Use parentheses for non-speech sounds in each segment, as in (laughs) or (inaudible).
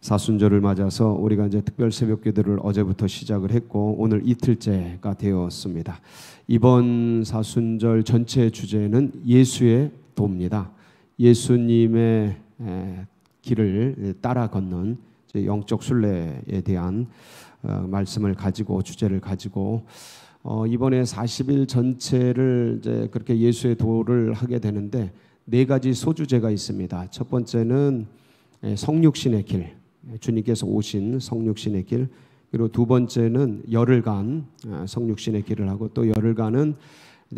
사순절을 맞아서 우리가 이제 특별 새벽 기도를 어제부터 시작을 했고 오늘 이틀째가 되었습니다. 이번 사순절 전체 주제는 예수의 도입니다. 예수님의 길을 따라 걷는 영적 순례에 대한 어, 말씀을 가지고 주제를 가지고 어, 이번에 40일 전체를 이제 그렇게 예수의 도를 하게 되는데 네 가지 소주제가 있습니다. 첫 번째는 성육신의 길, 주님께서 오신 성육신의 길 그리고 두 번째는 열흘간 아, 성육신의 길을 하고 또 열흘간은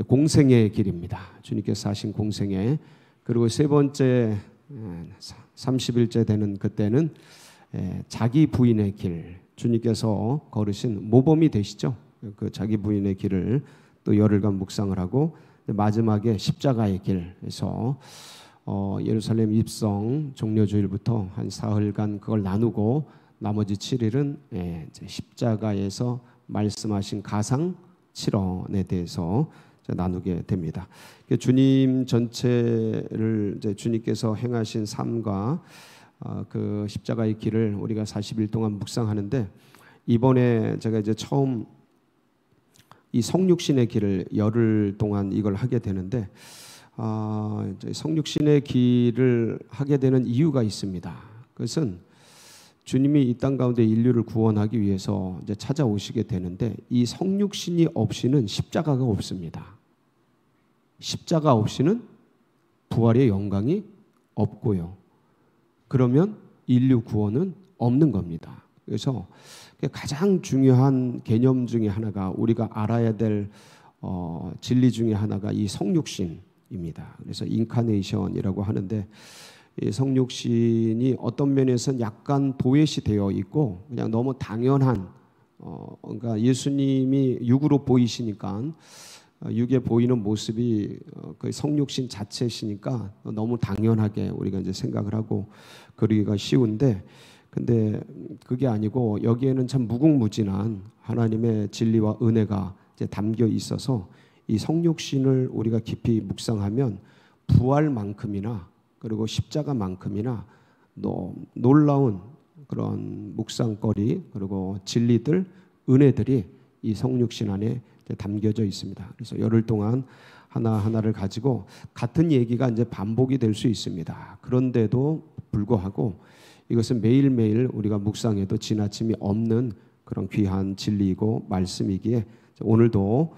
공생의 길입니다. 주님께서 하신 공생의 그리고 세 번째 30일째 아, 되는 그때는 예, 자기 부인의 길 주님께서 걸으신 모범이 되시죠. 그 자기 부인의 길을 또 열흘간 묵상을 하고 마지막에 십자가의 길에서 어, 예루살렘 입성 종료 주일부터 한 사흘간 그걸 나누고 나머지 7일은 예, 십자가에서 말씀하신 가상 칠언에 대해서 나누게 됩니다. 그 주님 전체를 주님께서 행하신 삶과 어, 그 십자가의 길을 우리가 40일 동안 묵상하는데 이번에 제가 이제 처음 이 성육신의 길을 열흘 동안 이걸 하게 되는데 어, 성육신의 길을 하게 되는 이유가 있습니다. 그것은 주님이 이 땅 가운데 인류를 구원하기 위해서 이제 찾아오시게 되는데 이 성육신이 없이는 십자가가 없습니다. 십자가 없이는 부활의 영광이 없고요. 그러면 인류 구원은 없는 겁니다. 그래서 가장 중요한 개념 중에 하나가 우리가 알아야 될 어, 진리 중에 하나가 이 성육신 입니다. 그래서 인카네이션이라고 하는데 이 성육신이 어떤 면에서는 약간 도외시 되어 있고 그냥 너무 당연한 어 그러니까 예수님이 육으로 보이시니까 어, 육에 보이는 모습이 어, 그 성육신 자체시니까 너무 당연하게 우리가 이제 생각을 하고 그러기가 쉬운데 근데 그게 아니고 여기에는 참 무궁무진한 하나님의 진리와 은혜가 담겨 있어서 이 성육신을 우리가 깊이 묵상하면 부활만큼이나 그리고 십자가만큼이나 놀라운 그런 묵상거리 그리고 진리들 은혜들이 이 성육신 안에 담겨져 있습니다. 그래서 열흘 동안 하나 하나를 가지고 같은 얘기가 이제 반복이 될 수 있습니다. 그런데도 불구하고 이것은 매일매일 우리가 묵상해도 지나침이 없는 그런 귀한 진리이고 말씀이기에 오늘도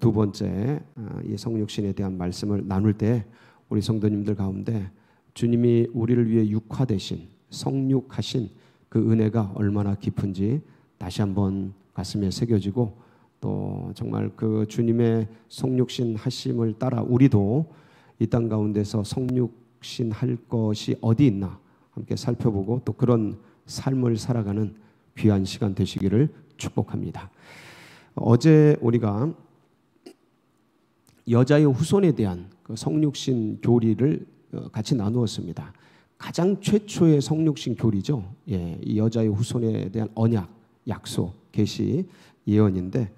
두 번째 아, 이 성육신에 대한 말씀을 나눌 때 우리 성도님들 가운데 주님이 우리를 위해 육화되신 성육하신 그 은혜가 얼마나 깊은지 다시 한번 가슴에 새겨지고 또 정말 그 주님의 성육신 하심을 따라 우리도 이 땅 가운데서 성육신 할 것이 어디 있나 함께 살펴보고 또 그런 삶을 살아가는 귀한 시간 되시기를 축복합니다. 어제 우리가 여자의 후손에 대한 그 성육신 교리를 어, 같이 나누었습니다. 가장 최초의 성육신 교리죠. 예, 여자의 후손에 대한 언약, 약속, 계시, 예언인데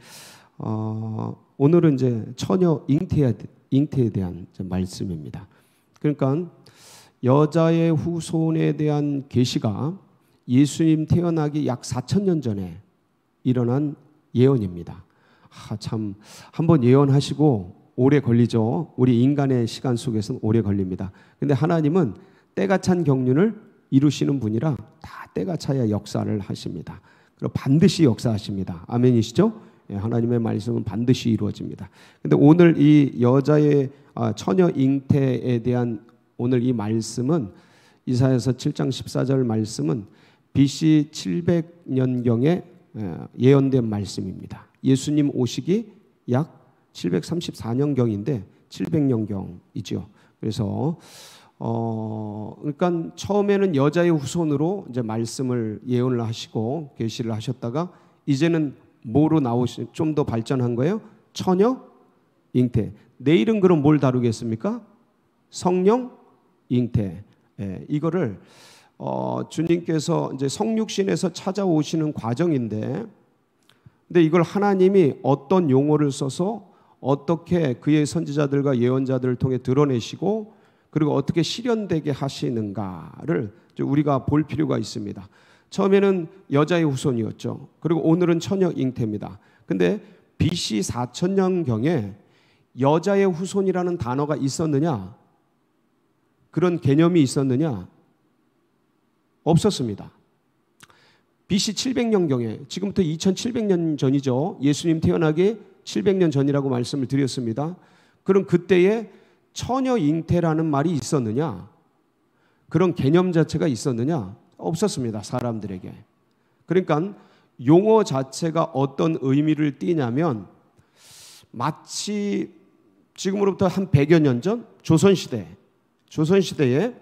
어, 오늘은 이제 처녀 잉태에, 잉태에 대한 말씀입니다. 그러니까 여자의 후손에 대한 계시가 예수님 태어나기 약 4천 년 전에 일어난 예언입니다. 아, 참, 한번 예언하시고 오래 걸리죠. 우리 인간의 시간 속에서는 오래 걸립니다. 근데 하나님은 때가 찬 경륜을 이루시는 분이라 다 때가 차야 역사를 하십니다. 그리고 반드시 역사하십니다. 아멘이시죠? 예, 하나님의 말씀은 반드시 이루어집니다. 근데 오늘 이 여자의 아, 처녀 잉태에 대한 오늘 이 말씀은 이사에서 7장 14절 말씀은 BC 700년경에 예, 예언된 말씀입니다. 예수님 오시기 약 734년경인데 700년경이죠. 그래서 어 그러니까 처음에는 여자의 후손으로 이제 말씀을 예언을 하시고 계시를 하셨다가 이제는 뭐로 나오시 좀더 발전한 거예요? 처녀 잉태. 내일은 그럼 뭘 다루겠습니까? 성령 잉태. 예, 이거를 어, 주님께서 이제 성육신에서 찾아오시는 과정인데, 근데 이걸 하나님이 어떤 용어를 써서 어떻게 그의 선지자들과 예언자들을 통해 드러내시고, 그리고 어떻게 실현되게 하시는가를 우리가 볼 필요가 있습니다. 처음에는 여자의 후손이었죠. 그리고 오늘은 처녀 잉태입니다. 근데 BC 4천년경에 여자의 후손이라는 단어가 있었느냐? 그런 개념이 있었느냐? 없었습니다. BC 700년경에 지금부터 2700년 전이죠. 예수님 태어나기 700년 전이라고 말씀을 드렸습니다. 그럼 그때에 처녀 잉태라는 말이 있었느냐? 그런 개념 자체가 있었느냐? 없었습니다. 사람들에게. 그러니까 용어 자체가 어떤 의미를 띠냐면 마치 지금으로부터 한 100여 년 전 조선시대, 조선시대에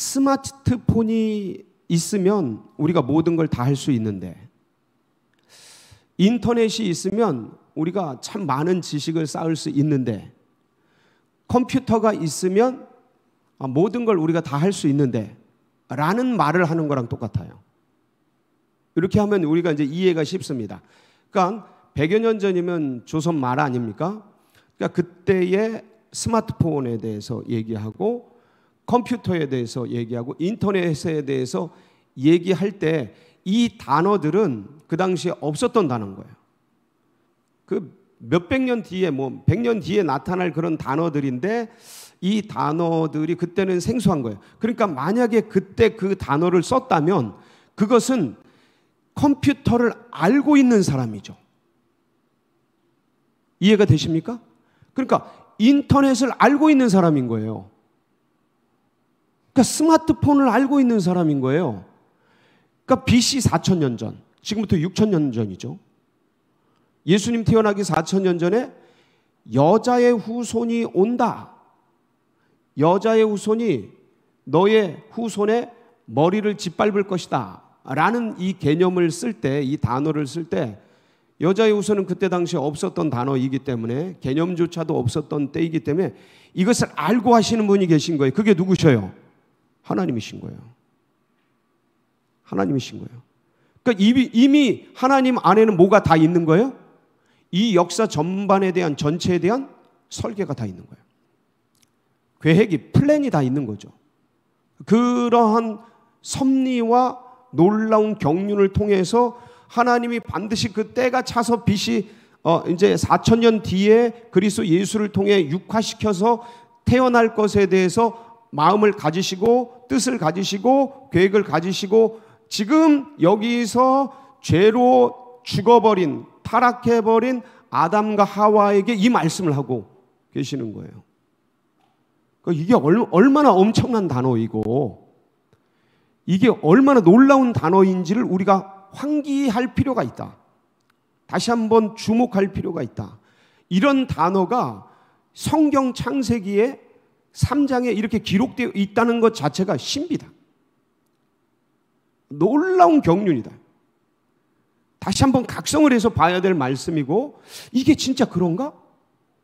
스마트폰이 있으면 우리가 모든 걸 다 할 수 있는데 인터넷이 있으면 우리가 참 많은 지식을 쌓을 수 있는데 컴퓨터가 있으면 아, 모든 걸 우리가 다 할 수 있는데 라는 말을 하는 거랑 똑같아요. 이렇게 하면 우리가 이제 이해가 쉽습니다. 그러니까 100여 년 전이면 조선 말 아닙니까? 그러니까 그때의 스마트폰에 대해서 얘기하고 컴퓨터에 대해서 얘기하고 인터넷에 대해서 얘기할 때 이 단어들은 그 당시에 없었던 단어인 거예요. 그 몇백 년 뒤에 뭐백년 뒤에 나타날 그런 단어들인데 이 단어들이 그때는 생소한 거예요. 그러니까 만약에 그때 그 단어를 썼다면 그것은 컴퓨터를 알고 있는 사람이죠. 이해가 되십니까? 그러니까 인터넷을 알고 있는 사람인 거예요. 그러니까 스마트폰을 알고 있는 사람인 거예요. 그러니까 BC 4천년 전, 지금부터 6천년 전이죠. 예수님 태어나기 4천년 전에 여자의 후손이 온다. 여자의 후손이 너의 후손의 머리를 짓밟을 것이다. 라는 이 개념을 쓸 때, 이 단어를 쓸 때, 여자의 후손은 그때 당시에 없었던 단어이기 때문에 개념조차도 없었던 때이기 때문에 이것을 알고 하시는 분이 계신 거예요. 그게 누구셔요? 하나님이신 거예요. 하나님이신 거예요. 그러니까 이미, 이미 하나님 안에는 뭐가 다 있는 거예요? 이 역사 전반에 대한 전체에 대한 설계가 다 있는 거예요. 계획이 플랜이 다 있는 거죠. 그러한 섭리와 놀라운 경륜을 통해서 하나님이 반드시 그 때가 차서 빛이 어 이제 4천 년 뒤에 그리스 예수를 통해 육화시켜서 태어날 것에 대해서 마음을 가지시고 뜻을 가지시고 계획을 가지시고 지금 여기서 죄로 죽어버린 타락해버린 아담과 하와에게 이 말씀을 하고 계시는 거예요. 그러니까 이게 얼마나 엄청난 단어이고 이게 얼마나 놀라운 단어인지를 우리가 환기할 필요가 있다. 다시 한번 주목할 필요가 있다. 이런 단어가 성경 창세기에 3장에 이렇게 기록되어 있다는 것 자체가 신비다. 놀라운 경륜이다. 다시 한번 각성을 해서 봐야 될 말씀이고 이게 진짜 그런가?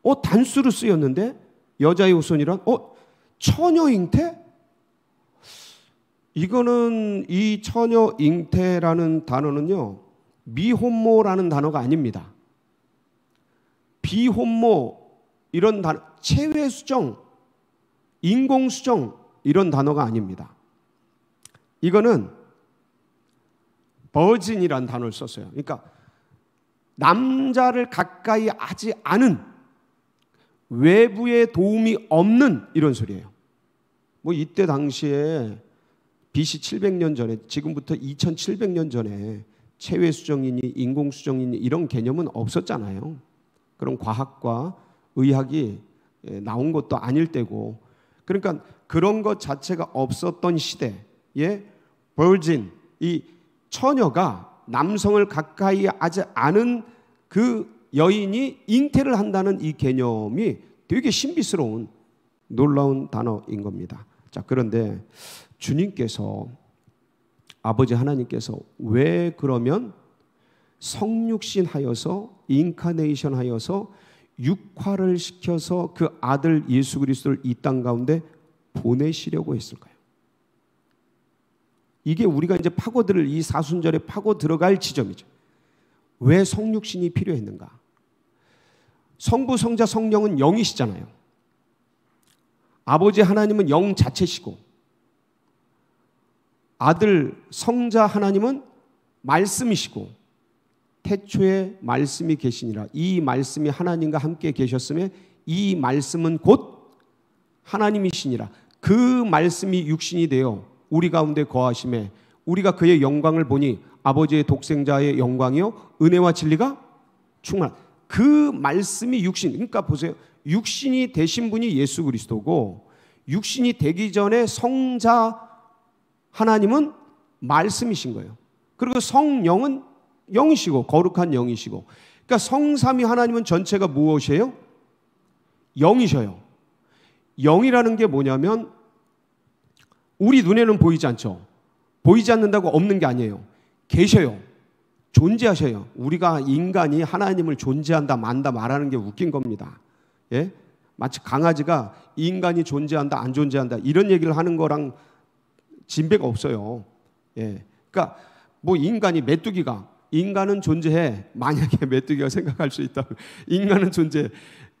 어 단수로 쓰였는데 여자의 후손이란 어 처녀 잉태? 이거는 이 처녀 잉태라는 단어는요 미혼모라는 단어가 아닙니다. 비혼모 이런 단어 체외 수정 인공수정 이런 단어가 아닙니다. 이거는 버진이란 단어를 썼어요. 그러니까 남자를 가까이 하지 않은 외부의 도움이 없는 이런 소리예요. 뭐 이때 당시에 BC 700년 전에 지금부터 2700년 전에 체외 수정이니 인공 수정이니 이런 개념은 없었잖아요. 그런 과학과 의학이 나온 것도 아닐 때고 그러니까 그런 것 자체가 없었던 시대에 버진 이 처녀가 남성을 가까이 하지 않은 그 여인이 잉태를 한다는 이 개념이 되게 신비스러운 놀라운 단어인 겁니다. 자, 그런데 주님께서 아버지 하나님께서 왜 그러면 성육신 하여서 인카네이션 하여서 육화를 시켜서 그 아들 예수 그리스도를 이 땅 가운데 보내시려고 했을까요? 이게 우리가 이제 파고들을 이 사순절에 파고 들어갈 지점이죠. 왜 성육신이 필요했는가? 성부, 성자, 성령은 영이시잖아요. 아버지 하나님은 영 자체시고 아들 성자 하나님은 말씀이시고 태초에 말씀이 계시니라. 이 말씀이 하나님과 함께 계셨음에 이 말씀은 곧 하나님이시니라. 그 말씀이 육신이 되어 우리 가운데 거하심에 우리가 그의 영광을 보니 아버지의 독생자의 영광이요 은혜와 진리가 충만. 그 말씀이 육신. 그러니까 보세요. 육신이 되신 분이 예수 그리스도고 육신이 되기 전에 성자 하나님은 말씀이신 거예요. 그리고 성령은 영이시고 거룩한 영이시고 그러니까 성삼위 하나님은 전체가 무엇이에요? 영이셔요. 영이라는 게 뭐냐면 우리 눈에는 보이지 않죠. 보이지 않는다고 없는 게 아니에요. 계셔요. 존재하셔요. 우리가 인간이 하나님을 존재한다, 만다 말하는 게 웃긴 겁니다. 예? 마치 강아지가 인간이 존재한다, 안 존재한다 이런 얘기를 하는 거랑 진배가 없어요. 예. 그러니까 뭐 인간이 메뚜기가 인간은 존재해. 만약에 메뚜기가 (laughs) 생각할 수있다 인간은 존재.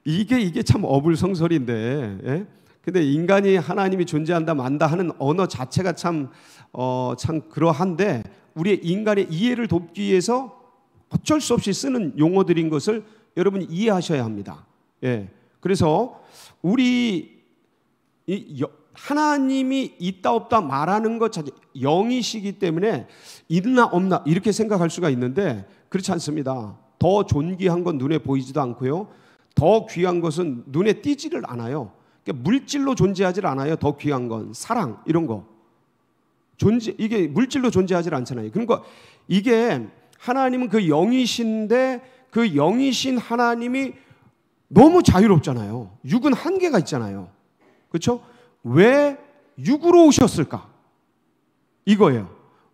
이게 이게 참 어불성설인데. 예? 근데 인간이 하나님이 존재한다 만다 하는 언어 자체가 참참 어, 그러한데 우리 인간의 이해를 돕기 위해서 어쩔 수 없이 쓰는 용어들인 것을 여러분 이해하셔야 합니다. 예. 그래서 우리 이 여, 하나님이 있다 없다 말하는 것 자체 영이시기 때문에 있나 없나 이렇게 생각할 수가 있는데 그렇지 않습니다. 더 존귀한 건 눈에 보이지도 않고요. 더 귀한 것은 눈에 띄지를 않아요. 그러니까 물질로 존재하지 않아요. 더 귀한 건 사랑 이런 거. 존재 이게 물질로 존재하지 않잖아요. 그러니까 이게 하나님은 그 영이신데 그 영이신 하나님이 너무 자유롭잖아요. 육은 한계가 있잖아요. 그렇죠? 왜 육으로 오셨을까? 이거예요.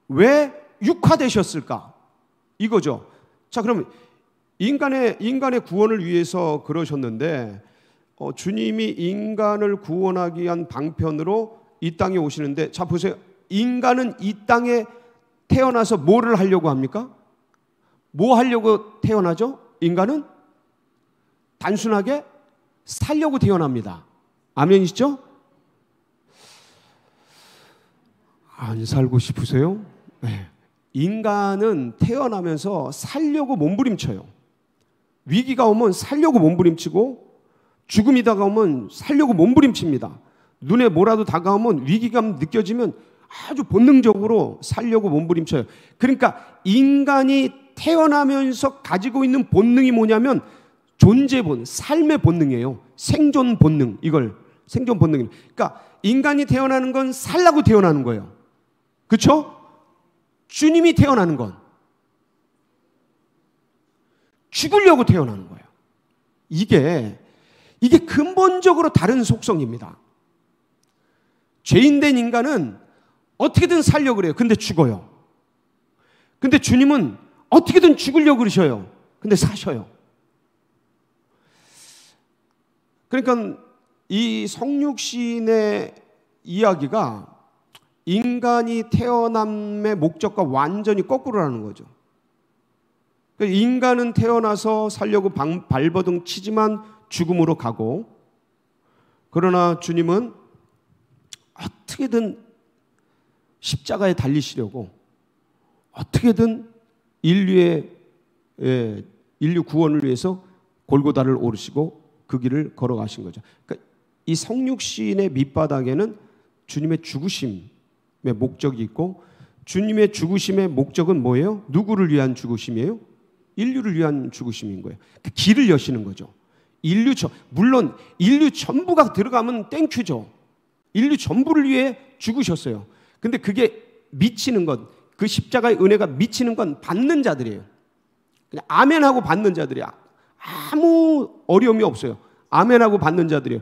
왜 육화되셨을까? 이거죠. 자, 그럼 인간의 인간의 구원을 위해서 그러셨는데 어, 주님이 인간을 구원하기 위한 방편으로 이 땅에 오시는데 자 보세요. 인간은 이 땅에 태어나서 뭐를 하려고 합니까? 뭐 하려고 태어나죠? 인간은 단순하게 살려고 태어납니다. 아멘이시죠? 안 아, 살고 싶으세요? 네. 인간은 태어나면서 살려고 몸부림쳐요. 위기가 오면 살려고 몸부림치고 죽음이 다가오면 살려고 몸부림칩니다. 눈에 뭐라도 다가오면 위기감 느껴지면 아주 본능적으로 살려고 몸부림쳐요. 그러니까 인간이 태어나면서 가지고 있는 본능이 뭐냐면 존재 본, 삶의 본능이에요. 생존 본능, 이걸. 생존 본능이. 그러니까 인간이 태어나는 건 살라고 태어나는 거예요. 그쵸? 주님이 태어나는 건 죽으려고 태어나는 거예요. 이게, 이게 근본적으로 다른 속성입니다. 죄인된 인간은 어떻게든 살려고 그래요. 근데 죽어요. 근데 주님은 어떻게든 죽으려고 그러셔요. 근데 사셔요. 그러니까 이 성육신의 이야기가 인간이 태어남의 목적과 완전히 거꾸로라는 거죠. 그러니까 인간은 태어나서 살려고 방, 발버둥 치지만 죽음으로 가고, 그러나 주님은 어떻게든 십자가에 달리시려고 어떻게든 인류의 예, 인류 구원을 위해서 골고다를 오르시고 그 길을 걸어가신 거죠. 그러니까 이 성육신의 밑바닥에는 주님의 죽으심, 왜 목적이 있고 주님의 죽으심의 목적은 뭐예요? 누구를 위한 죽으심이에요? 인류를 위한 죽으심인 거예요. 그 길을 여시는 거죠. 인류 전 물론 인류 전부가 들어가면 땡큐죠. 인류 전부를 위해 죽으셨어요. 근데 그게 미치는 것, 그 십자가의 은혜가 미치는 건 받는 자들이에요. 그냥 아멘하고 받는 자들이야. 아무 어려움이 없어요. 아멘하고 받는 자들이에요.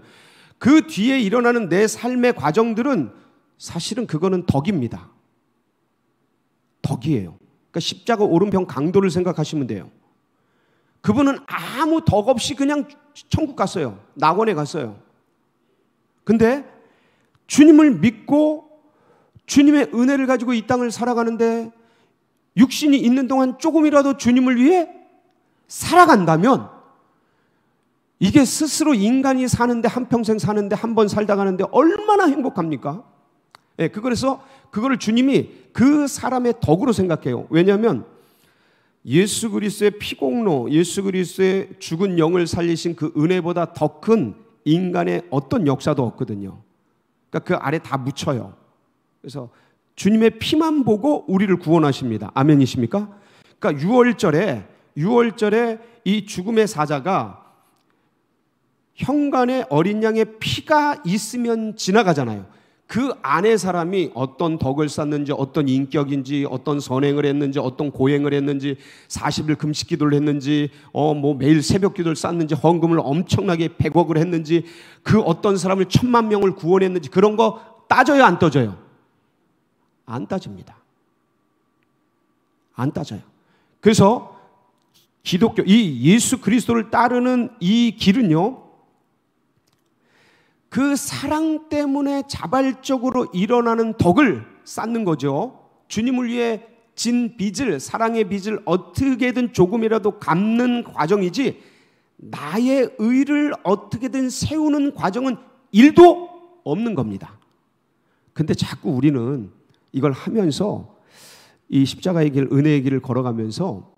그 뒤에 일어나는 내 삶의 과정들은 사실은 그거는 덕입니다. 덕이에요. 그러니까 십자가 오른편 강도를 생각하시면 돼요. 그분은 아무 덕 없이 그냥 천국 갔어요. 낙원에 갔어요. 근데 주님을 믿고 주님의 은혜를 가지고 이 땅을 살아가는데 육신이 있는 동안 조금이라도 주님을 위해 살아간다면 이게 스스로 인간이 사는데 한평생 사는데 한 번 살다 가는데 얼마나 행복합니까? 예, 그래서 그거를 주님이 그 사람의 덕으로 생각해요. 왜냐하면 예수 그리스의 피공로, 예수 그리스의 죽은 영을 살리신 그 은혜보다 더 큰 인간의 어떤 역사도 없거든요. 그러니까 그 아래 다 묻혀요. 그래서 주님의 피만 보고 우리를 구원하십니다. 아멘이십니까? 그러니까 6월절에 6월절에 이 죽음의 사자가 현관에 어린 양의 피가 있으면 지나가잖아요. 그 안에 사람이 어떤 덕을 쌓는지, 어떤 인격인지, 어떤 선행을 했는지, 어떤 고행을 했는지, 40일 금식 기도를 했는지, 어, 뭐 매일 새벽 기도를 쌓는지, 헌금을 엄청나게 100억을 했는지, 그 어떤 사람을 천만 명을 구원했는지, 그런 거 따져요, 안 따져요? 안 따집니다. 안 따져요. 그래서 기독교, 이 예수 그리스도를 따르는 이 길은요, 그 사랑 때문에 자발적으로 일어나는 덕을 쌓는 거죠. 주님을 위해 진 빚을, 사랑의 빚을 어떻게든 조금이라도 갚는 과정이지, 나의 의를 어떻게든 세우는 과정은 일도 없는 겁니다. 근데 자꾸 우리는 이걸 하면서 이 십자가의 길, 은혜의 길을 걸어가면서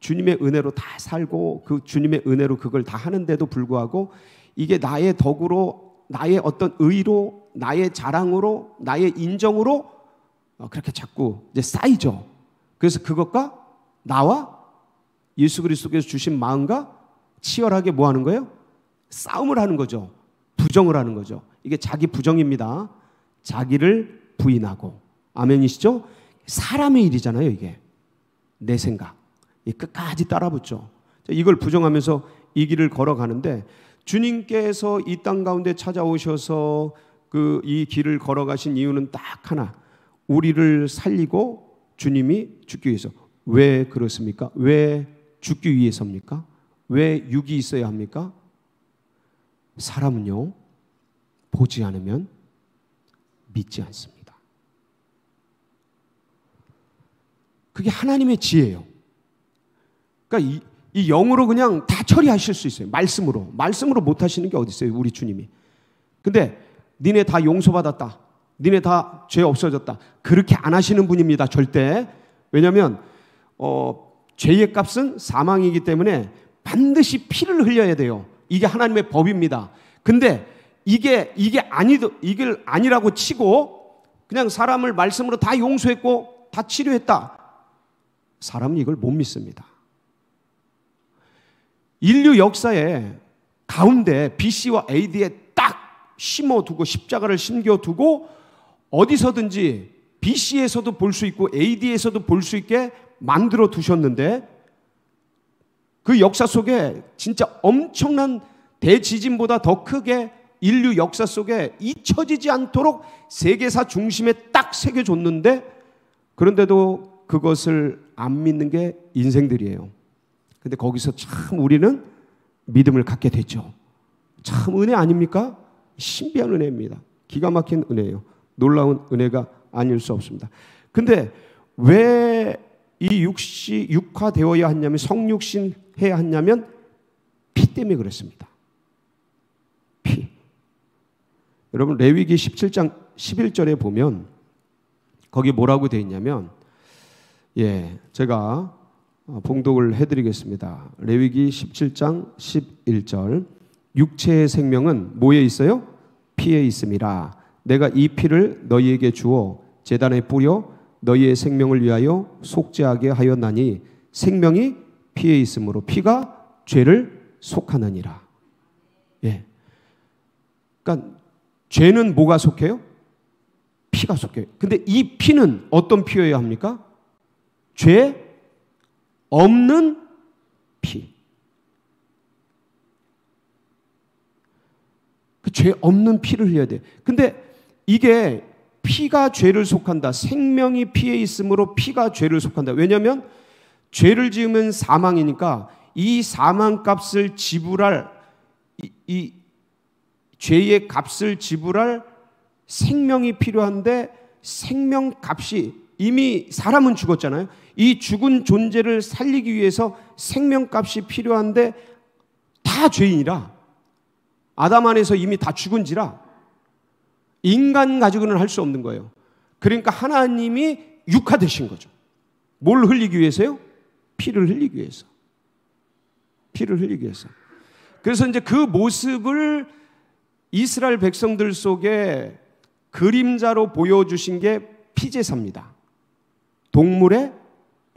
주님의 은혜로 다 살고 그 주님의 은혜로 그걸 다 하는데도 불구하고 이게 나의 덕으로 나의 어떤 의로, 나의 자랑으로, 나의 인정으로 어, 그렇게 자꾸 이제 쌓이죠. 그래서 그것과 나와 예수 그리스도께서 주신 마음과 치열하게 뭐 하는 거예요? 싸움을 하는 거죠. 부정을 하는 거죠. 이게 자기 부정입니다. 자기를 부인하고. 아멘이시죠? 사람의 일이잖아요, 이게. 내 생각. 끝까지 따라붙죠. 이걸 부정하면서 이 길을 걸어가는데 주님께서 이 땅 가운데 찾아오셔서 그 이 길을 걸어가신 이유는 딱 하나. 우리를 살리고 주님이 죽기 위해서. 왜 그렇습니까? 왜 죽기 위해서입니까? 왜 육이 있어야 합니까? 사람은요, 보지 않으면 믿지 않습니다. 그게 하나님의 지혜예요. 그러니까 이, 이 영으로 그냥 다 처리하실 수 있어요. 말씀으로. 말씀으로 못 하시는 게 어디 있어요, 우리 주님이. 근데 니네 다 용서받았다. 니네 다 죄 없어졌다. 그렇게 안 하시는 분입니다, 절대. 왜냐면 어, 죄의 값은 사망이기 때문에 반드시 피를 흘려야 돼요. 이게 하나님의 법입니다. 근데 이게 이게 아니도 이게 아니라고 치고 그냥 사람을 말씀으로 다 용서했고 다 치료했다. 사람은 이걸 못 믿습니다. 인류 역사에 가운데 BC와 AD에 딱 심어두고 십자가를 심겨두고 어디서든지 BC에서도 볼 수 있고 AD에서도 볼 수 있게 만들어 두셨는데 그 역사 속에 진짜 엄청난 대지진보다 더 크게 인류 역사 속에 잊혀지지 않도록 세계사 중심에 딱 새겨줬는데 그런데도 그것을 안 믿는 게 인생들이에요. 근데 거기서 참 우리는 믿음을 갖게 됐죠참 은혜 아닙니까? 신비한 은혜입니다. 기가 막힌 은혜예요. 놀라운 은혜가 아닐 수 없습니다. 근데 왜 이 육시 육화되어야 하냐면 성육신 해야 하냐면 피 때문에 그랬습니다. 피. 여러분 레위기 17장 11절에 보면 거기 뭐라고 돼 있냐면 예, 제가 어, 봉독을 해드리겠습니다. 레위기 17장 11절 육체의 생명은 뭐에 있어요? 피에 있습니다. 내가 이 피를 너희에게 주어 재단에 뿌려 너희의 생명을 위하여 속죄하게 하였나니 생명이 피에 있으므로 피가 죄를 속하느니라. 예. 그러니까 죄는 뭐가 속해요? 피가 속해요. 근데 이 피는 어떤 피여야 합니까? 죄 없는 피. 그 죄 없는 피를 흘려야 돼. 근데 이게 피가 죄를 속한다. 생명이 피에 있으므로 피가 죄를 속한다. 왜냐면 죄를 지으면 사망이니까 이 사망 값을 지불할 이, 이 죄의 값을 지불할 생명이 필요한데 생명 값이 이미 사람은 죽었잖아요. 이 죽은 존재를 살리기 위해서 생명값이 필요한데 다 죄인이라 아담 안에서 이미 다 죽은지라 인간 가지고는 할 수 없는 거예요. 그러니까 하나님이 육화되신 거죠. 뭘 흘리기 위해서요? 피를 흘리기 위해서. 피를 흘리기 위해서. 그래서 이제 그 모습을 이스라엘 백성들 속에 그림자로 보여주신 게 피제사입니다. 동물의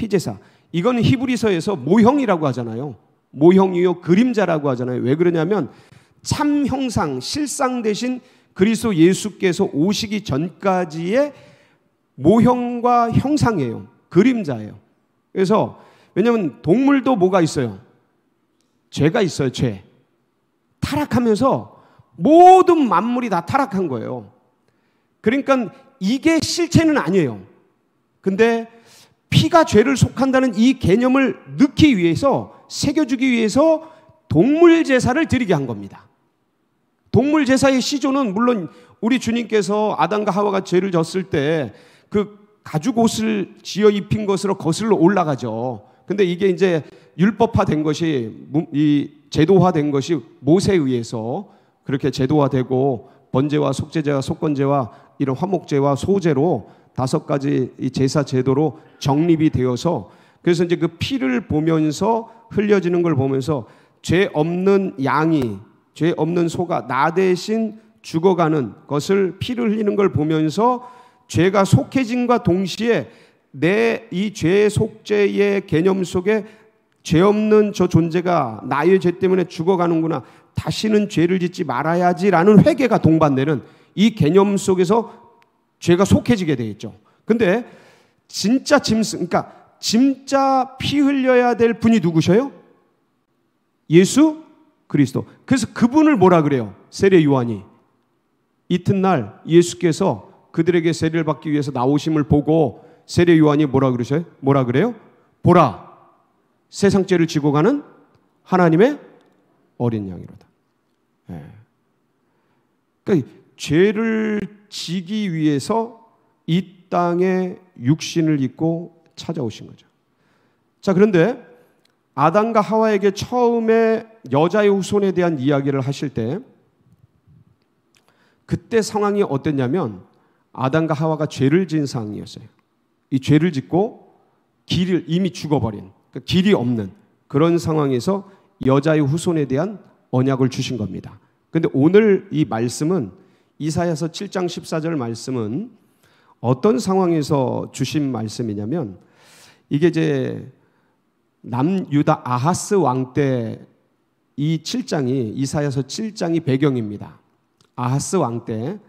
피제사. 이거는 히브리서에서 모형이라고 하잖아요. 모형이요 그림자라고 하잖아요. 왜 그러냐면 참 형상, 실상 대신 그리스도 예수께서 오시기 전까지의 모형과 형상이에요. 그림자예요. 그래서 왜냐면 동물도 뭐가 있어요? 죄가 있어요, 죄. 타락하면서 모든 만물이 다 타락한 거예요. 그러니까 이게 실체는 아니에요. 근데 피가 죄를 속한다는 이 개념을 넣기 위해서 새겨주기 위해서 동물 제사를 드리게 한 겁니다. 동물 제사의 시조는 물론 우리 주님께서 아담과 하와가 죄를 졌을 때 그 가죽 옷을 지어 입힌 것으로 거슬러 올라가죠. 근데 이게 이제 율법화된 것이 이 제도화된 것이 모세에 의해서 그렇게 제도화되고 번제와 속제제와 속건제와 이런 화목제와 소제로 다섯 가지 이 제사 제도로 정립이 되어서 그래서 이제 그 피를 보면서 흘려지는 걸 보면서 죄 없는 양이 죄 없는 소가 나 대신 죽어가는 것을 피를 흘리는 걸 보면서 죄가 속해진과 동시에 내 이 죄의 속죄의 개념 속에 죄 없는 저 존재가 나의 죄 때문에 죽어가는구나. 다시는 죄를 짓지 말아야지라는 회개가 동반되는 이 개념 속에서 죄가 속해지게 되겠죠 근데 진짜 짐승, 그러니까 진짜 피 흘려야 될 분이 누구셔요? 예수 그리스도. 그래서 그분을 뭐라 그래요? 세례 요한이 이튿날 예수께서 그들에게 세례를 받기 위해서 나오심을 보고 세례 요한이 뭐라 그러셔요? 뭐라 그래요? 보라 세상 죄를 지고 가는 하나님의 어린 양이로다. 예. 그러니까 죄를 지기 위해서 이 땅에 육신을 입고 찾아오신 거죠. 자, 그런데 아담과 하와에게 처음에 여자의 후손에 대한 이야기를 하실 때 그때 상황이 어땠냐면 아담과 하와가 죄를 지은 상황이었어요. 이 죄를 짓고 길을 이미 죽어버린 그러니까 길이 없는 그런 상황에서 여자의 후손에 대한 언약을 주신 겁니다. 근데 오늘 이 말씀은 이사야서 7장 14절 말씀은 어떤 상황에서 주신 말씀이냐면 이게 이제 남유다 아하스 왕 때 이 7장이 이사야서 7장이 배경입니다. 아하스 왕 때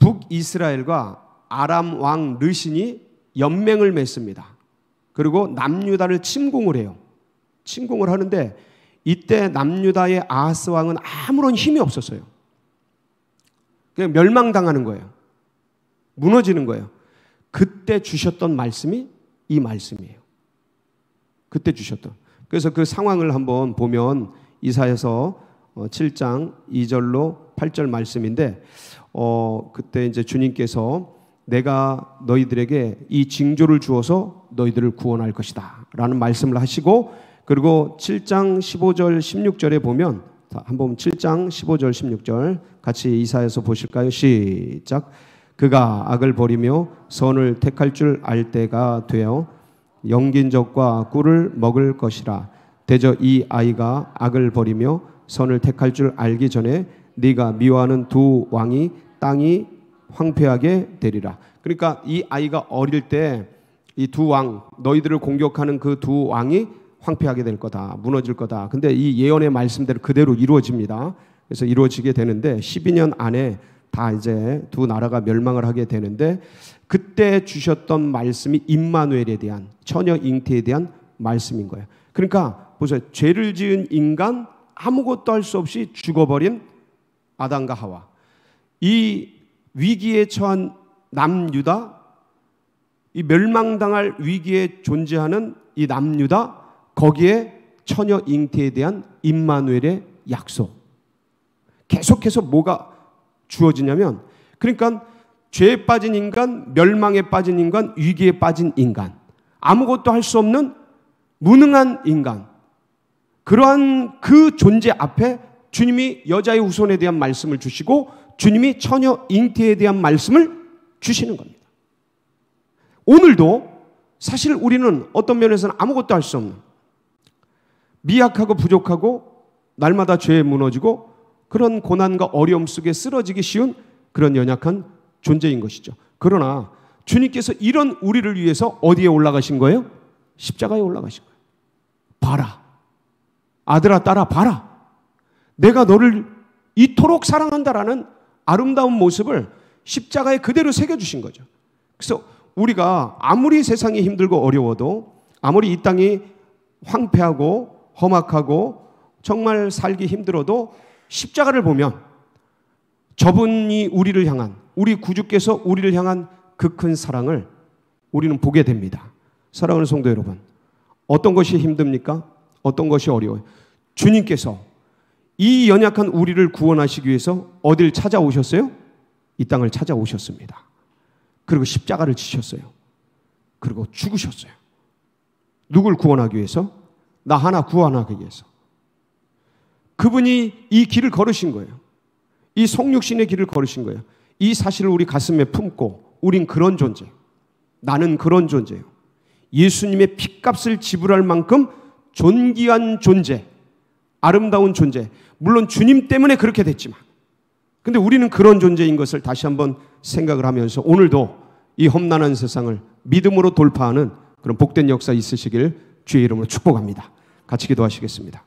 북이스라엘과 아람 왕 르신이 연맹을 맺습니다. 그리고 남유다를 침공을 해요. 침공을 하는데 이때 남유다의 아하스 왕은 아무런 힘이 없었어요. 그냥 멸망당하는 거예요. 무너지는 거예요. 그때 주셨던 말씀이 이 말씀이에요. 그때 주셨던. 그래서 그 상황을 한번 보면 이사에서 7장 어, 2절로 8절 말씀인데, 어, 그때 이제 주님께서 내가 너희들에게 이 징조를 주어서 너희들을 구원할 것이다. 라는 말씀을 하시고, 그리고 7장 15절, 16절에 보면 한번 7장 15절 16절 같이 이사에서 보실까요? 시작. 그가 악을 버리며 선을 택할 줄 알 때가 되어 영긴적과 꿀을 먹을 것이라. 대저 이 아이가 악을 버리며 선을 택할 줄 알기 전에 네가 미워하는 두 왕이 땅이 황폐하게 되리라. 그러니까 이 아이가 어릴 때 이 두 왕, 너희들을 공격하는 그 두 왕이 황폐하게 될 거다, 무너질 거다. 근데 이 예언의 말씀대로 그대로 이루어집니다. 그래서 이루어지게 되는데 12년 안에 다 이제 두 나라가 멸망을 하게 되는데 그때 주셨던 말씀이 임마누엘에 대한 처녀 잉태에 대한 말씀인 거예요. 그러니까 보세요. 죄를 지은 인간 아무것도 할 수 없이 죽어버린 아담과 하와 이 위기에 처한 남유다 이 멸망당할 위기에 존재하는 이 남유다 거기에 처녀 잉태에 대한 임마누엘의 약속. 계속해서 뭐가 주어지냐면 그러니까 죄에 빠진 인간, 멸망에 빠진 인간, 위기에 빠진 인간, 아무것도 할 수 없는 무능한 인간. 그러한 그 존재 앞에 주님이 여자의 후손에 대한 말씀을 주시고 주님이 처녀 잉태에 대한 말씀을 주시는 겁니다. 오늘도 사실 우리는 어떤 면에서는 아무것도 할 수 없는 미약하고 부족하고 날마다 죄에 무너지고 그런 고난과 어려움 속에 쓰러지기 쉬운 그런 연약한 존재인 것이죠. 그러나 주님께서 이런 우리를 위해서 어디에 올라가신 거예요? 십자가에 올라가신 거예요. 봐라. 아들아, 딸아, 봐라. 내가 너를 이토록 사랑한다라는 아름다운 모습을 십자가에 그대로 새겨주신 거죠. 그래서 우리가 아무리 세상이 힘들고 어려워도 아무리 이 땅이 황폐하고 험악하고 정말 살기 힘들어도 십자가를 보면 저분이 우리를 향한 우리 구주께서 우리를 향한 그 큰 사랑을 우리는 보게 됩니다. 사랑하는 성도 여러분, 어떤 것이 힘듭니까? 어떤 것이 어려워요? 주님께서 이 연약한 우리를 구원하시기 위해서 어딜 찾아오셨어요? 이 땅을 찾아오셨습니다. 그리고 십자가를 지셨어요. 그리고 죽으셨어요. 누굴 구원하기 위해서? 나 하나 구하나 거기에서. 그분이 이 길을 걸으신 거예요. 이 속육신의 길을 걸으신 거예요. 이 사실을 우리 가슴에 품고 우린 그런 존재. 나는 그런 존재예요. 예수님의 피값을 지불할 만큼 존귀한 존재, 아름다운 존재. 물론 주님 때문에 그렇게 됐지만. 근데 우리는 그런 존재인 것을 다시 한번 생각을 하면서 오늘도 이 험난한 세상을 믿음으로 돌파하는 그런 복된 역사 있으시길 주의 이름으로 축복합니다. 같이 기도하시겠습니다.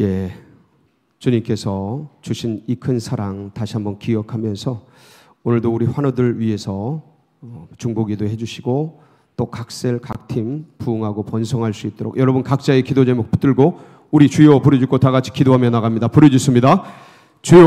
예. 주님께서 주신 이 큰 사랑 다시 한번 기억하면서 오늘도 우리 환우들 위해서 어, 중보기도 해주시고 또 각 셀 각 팀 부흥하고 번성할 수 있도록 여러분 각자의 기도 제목 붙들고 우리 주여 부르짖고 다 같이 기도하며 나갑니다. 부르짖습니다. 주여